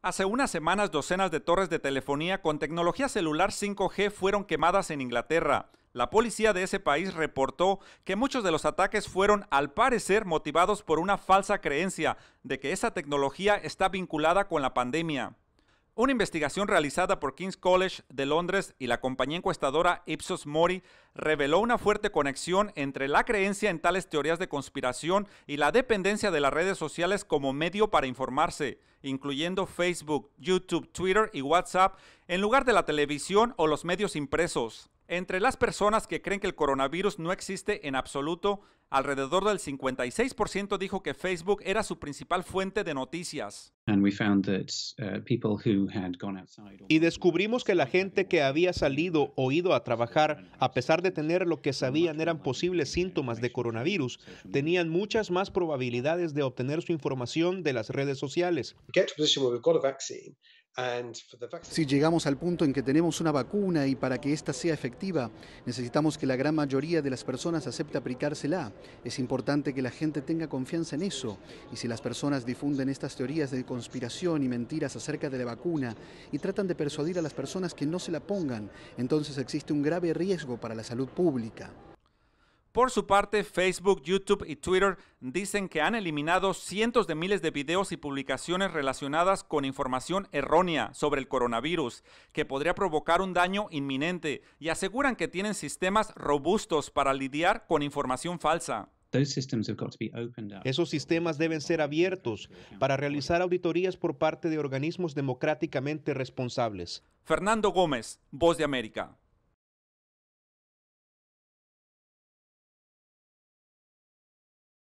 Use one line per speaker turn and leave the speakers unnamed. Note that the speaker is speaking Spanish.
Hace unas semanas docenas de torres de telefonía con tecnología celular 5G fueron quemadas en Inglaterra. La policía de ese país reportó que muchos de los ataques fueron, al parecer, motivados por una falsa creencia de que esa tecnología está vinculada con la pandemia. Una investigación realizada por King's College de Londres y la compañía encuestadora Ipsos Mori reveló una fuerte conexión entre la creencia en tales teorías de conspiración y la dependencia de las redes sociales como medio para informarse, incluyendo Facebook, YouTube, Twitter y WhatsApp, en lugar de la televisión o los medios impresos. Entre las personas que creen que el coronavirus no existe en absoluto, alrededor del 56% dijo que Facebook era su principal fuente de noticias.
Uh,
y descubrimos que la gente que había salido o ido a trabajar, a pesar de tener lo que sabían eran posibles síntomas de coronavirus, tenían muchas más probabilidades de obtener su información de las redes sociales.
Si llegamos al punto en que tenemos una vacuna y para que ésta sea efectiva, necesitamos que la gran mayoría de las personas acepte aplicársela. Es importante que la gente tenga confianza en eso. Y si las personas difunden estas teorías de conspiración y mentiras acerca de la vacuna y tratan de persuadir a las personas que no se la pongan, entonces existe un grave riesgo para la salud pública.
Por su parte, Facebook, YouTube y Twitter dicen que han eliminado cientos de miles de videos y publicaciones relacionadas con información errónea sobre el coronavirus, que podría provocar un daño inminente, y aseguran que tienen sistemas robustos para lidiar con información falsa.
Esos sistemas deben ser abiertos para realizar auditorías por parte de organismos democráticamente responsables.
Fernando Gómez, Voz de América.